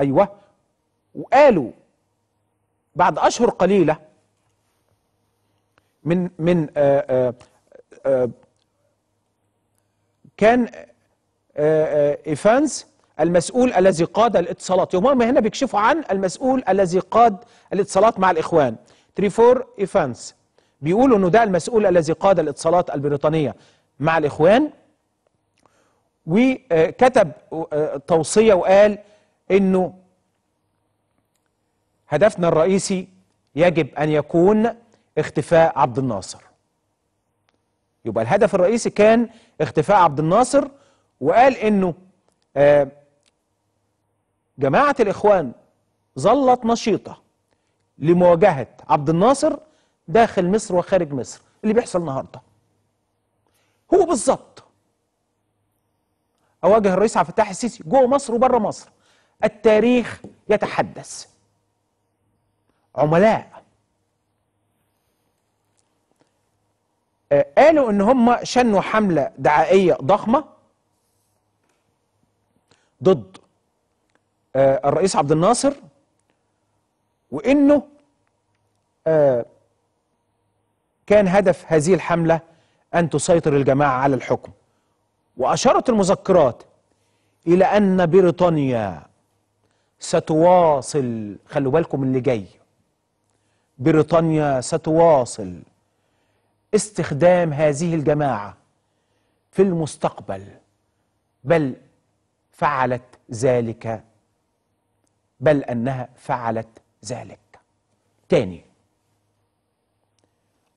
أيوة وقالوا بعد أشهر قليلة من من آآ آه، آآ آه، آه، كان آآ إيفانس المسؤول الذي قاد الاتصالات هم هنا بيكشفوا عن المسؤول الذي قاد الاتصالات مع الإخوان تريفور إيفانس بيقولوا أنه ده المسؤول الذي قاد الاتصالات البريطانية مع الإخوان وكتب توصية وقال أنه هدفنا الرئيسي يجب أن يكون اختفاء عبد الناصر يبقى الهدف الرئيسي كان اختفاء عبد الناصر وقال أنه آه، جماعة الإخوان ظلت نشيطة لمواجهة عبد الناصر داخل مصر وخارج مصر اللي بيحصل النهارده هو بالظبط اواجه الرئيس عبد الفتاح السيسي جوه مصر وبره مصر التاريخ يتحدث عملاء آه، قالوا ان هم شنوا حمله دعائيه ضخمه ضد آه، الرئيس عبد الناصر وانه آه، كان هدف هذه الحمله ان تسيطر الجماعه على الحكم واشارت المذكرات الى ان بريطانيا ستواصل خلوا بالكم اللي جاي بريطانيا ستواصل استخدام هذه الجماعة في المستقبل بل فعلت ذلك بل أنها فعلت ذلك تاني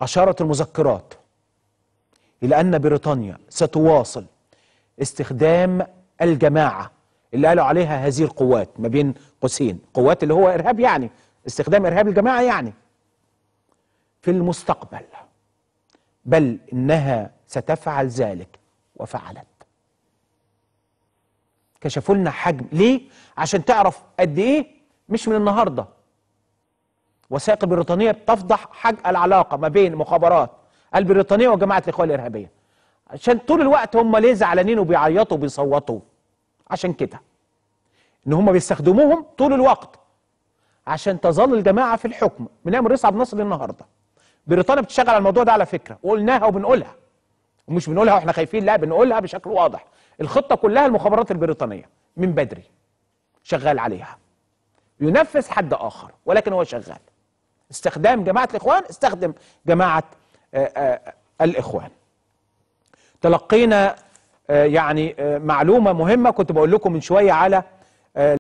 أشارت المذكرات إلى أن بريطانيا ستواصل استخدام الجماعة اللي قالوا عليها هذه القوات ما بين قوسين قوات اللي هو إرهاب يعني استخدام إرهاب الجماعة يعني في المستقبل بل إنها ستفعل ذلك وفعلت كشفوا لنا حجم ليه؟ عشان تعرف قد إيه مش من النهاردة وثائق بريطانية بتفضح حجم العلاقة ما بين مخابرات البريطانية وجماعة الإخوان الإرهابية عشان طول الوقت هم ليه زعلانين وبيعيطوا وبيصوتوا عشان كده ان هم بيستخدموهم طول الوقت عشان تظل الجماعه في الحكم من ايام الرئيس عبد الناصر للنهارده بريطانيا بتشتغل على الموضوع ده على فكره وقلناها وبنقولها ومش بنقولها واحنا خايفين لا بنقولها بشكل واضح الخطه كلها المخابرات البريطانيه من بدري شغال عليها ينفذ حد اخر ولكن هو شغال استخدام جماعه الاخوان استخدم جماعه آآ آه، آآ آه، الاخوان تلقينا آه، يعني آه، معلومة مهمة كنت بقول لكم من شوية على آه،